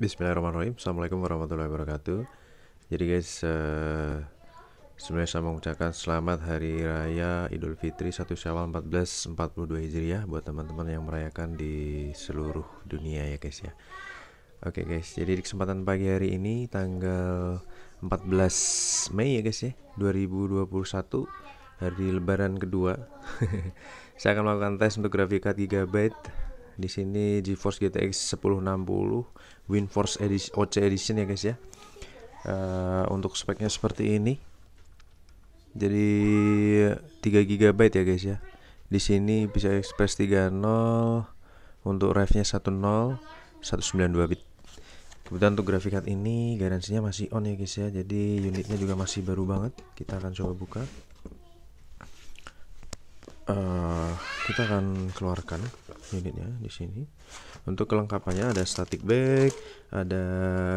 Bismillahirrahmanirrahim Assalamualaikum warahmatullahi wabarakatuh Jadi guys uh, Sebenarnya saya mengucapkan selamat Hari Raya Idul Fitri 1 Syawal 1442 Hijriah Buat teman-teman yang merayakan di seluruh dunia ya guys ya Oke okay guys, jadi di kesempatan pagi hari ini tanggal 14 Mei ya guys ya 2021 Hari Lebaran kedua Saya akan melakukan tes untuk grafikat 3 Gigabyte di sini GeForce GTX 1060 WinForce Edition OC edition ya guys ya uh, untuk speknya seperti ini jadi 3 GB ya guys ya di sini bisa Express 30 untuk RAV-nya 10 192 bit kemudian untuk grafik card ini garansinya masih on ya guys ya jadi unitnya juga masih baru banget kita akan coba buka Eh, kita akan keluarkan unitnya di sini untuk kelengkapannya ada static bag ada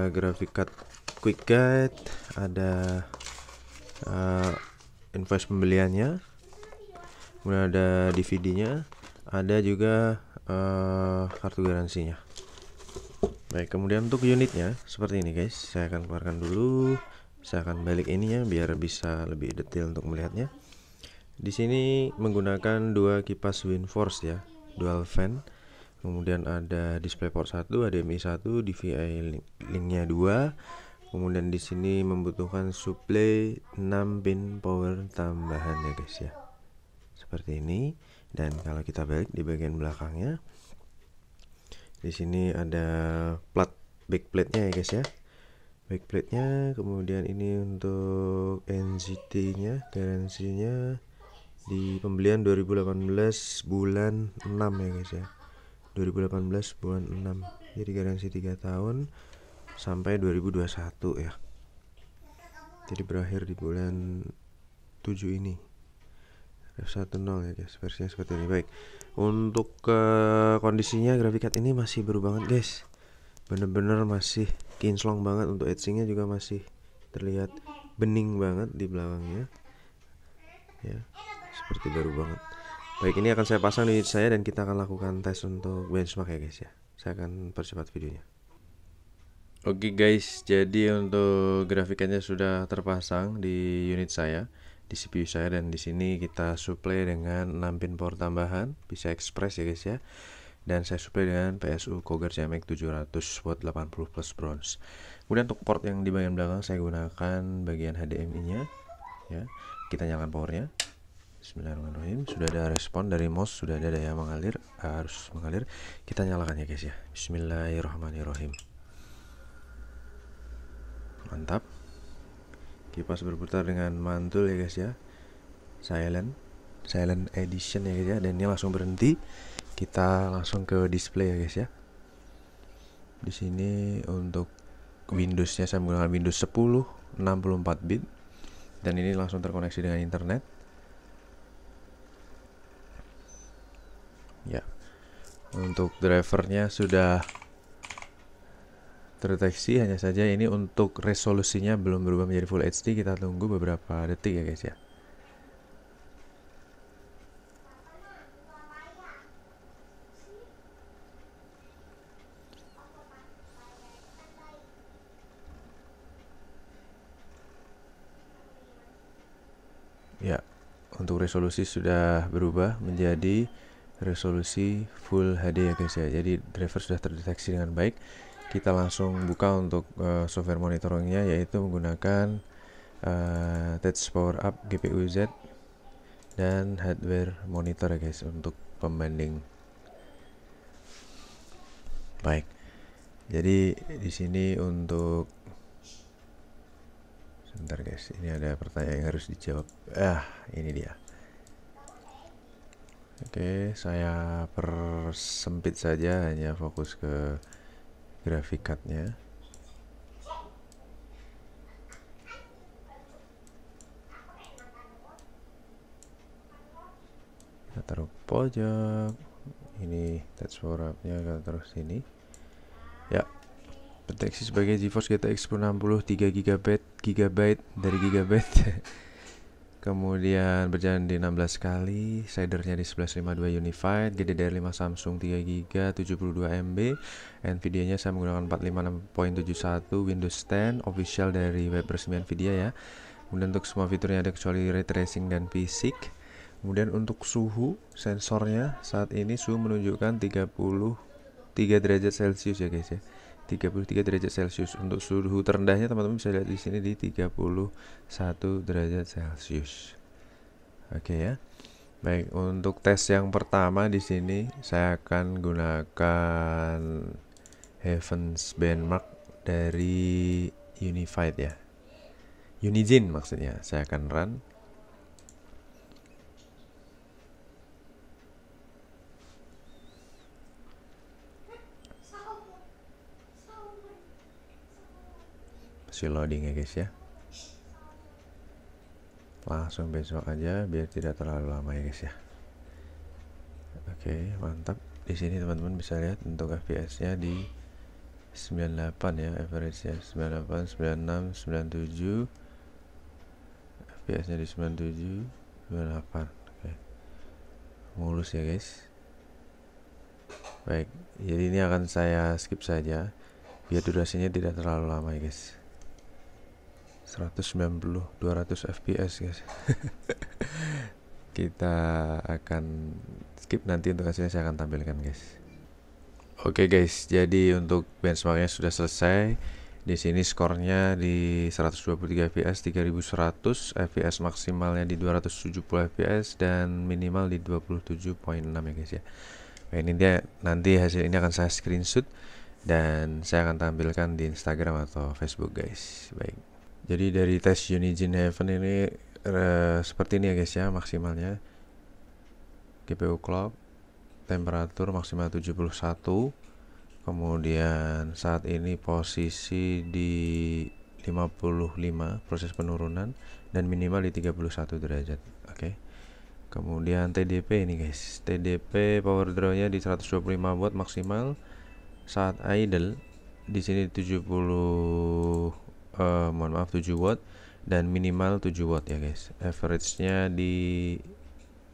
graphic card quick guide ada uh, invoice pembeliannya kemudian ada DVD nya ada juga uh, kartu garansinya baik kemudian untuk unitnya seperti ini guys saya akan keluarkan dulu saya akan balik ininya biar bisa lebih detail untuk melihatnya di sini menggunakan dua kipas WinForce ya, dual fan. Kemudian ada display port 1, HDMI 1, DVI linknya 2. Kemudian di sini membutuhkan supply 6 pin power tambahan ya guys ya. Seperti ini. Dan kalau kita balik di bagian belakangnya, di sini ada plat backplate-nya ya guys ya. Backplate-nya, kemudian ini untuk NCT nya garansinya di pembelian 2018 bulan 6 ya guys ya 2018 bulan 6 jadi garansi 3 tahun sampai 2021 ya jadi berakhir di bulan 7 ini F10 ya guys versinya seperti ini baik untuk uh, kondisinya grafik ini masih baru banget guys bener-bener masih kinclong banget untuk etchingnya juga masih terlihat bening banget di belakangnya ya seperti baru banget baik ini akan saya pasang di saya dan kita akan lakukan tes untuk benchmark ya guys ya saya akan percepat videonya oke okay guys jadi untuk grafikannya sudah terpasang di unit saya di CPU saya dan di sini kita supply dengan 6 pin power tambahan bisa express ya guys ya dan saya supply dengan PSU Koger CMX 700 watt 80 plus bronze kemudian untuk port yang di bagian belakang saya gunakan bagian HDMI nya ya kita nyalakan powernya Bismillahirrahmanirrahim sudah ada respon dari MOS sudah ada daya mengalir eh, harus mengalir kita nyalakan ya guys ya Bismillahirrahmanirrahim mantap kipas berputar dengan mantul ya guys ya silent silent edition ya guys ya dan ini langsung berhenti kita langsung ke display ya guys ya di sini untuk Windows-nya saya menggunakan Windows 10 64 bit dan ini langsung terkoneksi dengan internet Untuk drivernya sudah terdeteksi hanya saja ini untuk resolusinya belum berubah menjadi full HD kita tunggu beberapa detik ya guys ya ya untuk resolusi sudah berubah menjadi resolusi Full HD ya guys ya jadi driver sudah terdeteksi dengan baik kita langsung buka untuk uh, software monitoringnya yaitu menggunakan uh, eh, touch power up GPU Z dan hardware monitor ya guys untuk pembanding baik jadi di sini untuk sebentar guys ini ada pertanyaan yang harus dijawab ah ini dia Oke, saya persempit saja hanya fokus ke grafik cardnya. Kita taruh pojok. Ini touch for nya kita taruh sini. Ya, proteksi sebagai GeForce GTX 1060 3 GB, gigabyte dari gigabyte. Kemudian berjalan di 16 kali, sidernya di 1152 unified, GDDR5 Samsung 3GB 72MB, Nvidia-nya saya menggunakan 456.71 Windows 10 official dari web resmi Nvidia ya. Kemudian untuk semua fiturnya ada kecuali ray tracing dan fisik. Kemudian untuk suhu sensornya saat ini suhu menunjukkan 33 derajat Celcius ya guys ya. 33 derajat Celcius. Untuk suhu terendahnya teman-teman bisa lihat di sini di 31 derajat Celcius. Oke okay, ya. Baik, untuk tes yang pertama di sini saya akan gunakan Heavens Benchmark dari Unified ya. Unijin maksudnya. Saya akan run si loading ya guys ya langsung besok aja biar tidak terlalu lama ya guys ya oke mantap di sini teman-teman bisa lihat untuk fps nya di 98 ya average nya 98 96 97 fps nya di 97 98 oke mulus ya guys baik jadi ini akan saya skip saja biar durasinya tidak terlalu lama ya guys 190 200 fps guys kita akan skip nanti untuk hasilnya saya akan tampilkan guys oke okay guys jadi untuk benchmarknya sudah selesai di sini skornya di 123 fps 3100 fps maksimalnya di 270 fps dan minimal di 27.6 ya guys ya nah, ini dia nanti hasil ini akan saya screenshot dan saya akan tampilkan di Instagram atau Facebook guys baik jadi dari tes Unijin Heaven ini uh, seperti ini ya guys ya maksimalnya GPU clock temperatur maksimal 71 kemudian saat ini posisi di 55 proses penurunan dan minimal di 31 derajat oke okay. kemudian TDP ini guys TDP power draw nya di 125 watt maksimal saat idle di sini 70 uh, mohon maaf 7 watt dan minimal 7 watt ya guys average-nya di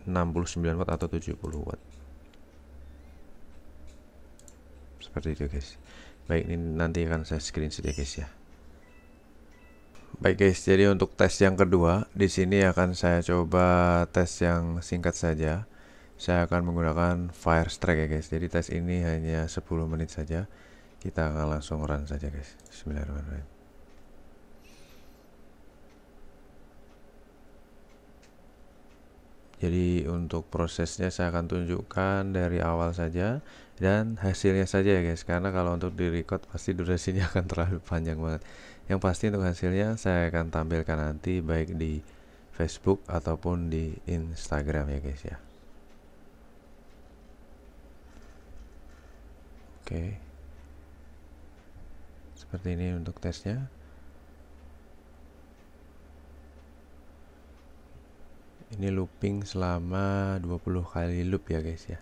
69 watt atau 70 watt seperti itu guys baik ini nanti akan saya screenshot ya guys ya baik guys jadi untuk tes yang kedua di sini akan saya coba tes yang singkat saja saya akan menggunakan fire strike ya guys jadi tes ini hanya 10 menit saja kita akan langsung run saja guys Bismillahirrahmanirrahim Jadi untuk prosesnya saya akan tunjukkan dari awal saja dan hasilnya saja ya guys karena kalau untuk di record pasti durasinya akan terlalu panjang banget. Yang pasti untuk hasilnya saya akan tampilkan nanti baik di Facebook ataupun di Instagram ya guys ya. Oke. Seperti ini untuk tesnya. ini looping selama 20 kali loop ya guys ya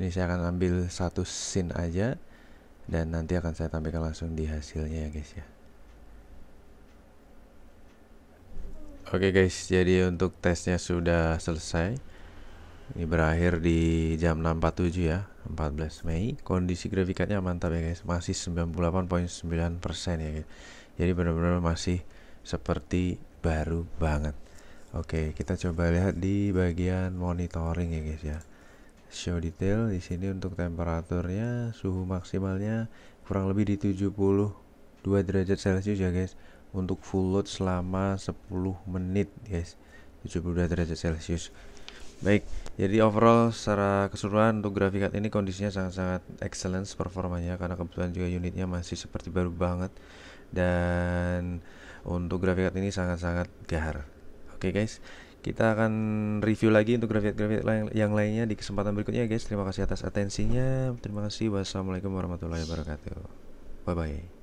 ini saya akan ambil satu scene aja dan nanti akan saya tampilkan langsung di hasilnya ya guys ya oke okay guys jadi untuk tesnya sudah selesai ini berakhir di jam 6.47 ya 14 Mei Kondisi grafikatnya mantap ya guys Masih 98.9% ya guys Jadi benar-benar masih seperti baru banget Oke kita coba lihat di bagian monitoring ya guys ya Show detail di sini untuk temperaturnya Suhu maksimalnya kurang lebih di 72 derajat celcius ya guys Untuk full load selama 10 menit guys 72 derajat celcius Baik, jadi overall secara keseluruhan untuk grafik ini kondisinya sangat-sangat excellent performanya karena kebetulan juga unitnya masih seperti baru banget dan untuk grafik ini sangat-sangat gahar. Oke okay guys, kita akan review lagi untuk grafik-grafik yang lainnya di kesempatan berikutnya guys. Terima kasih atas atensinya. Terima kasih. Wassalamualaikum warahmatullahi wabarakatuh. Bye bye.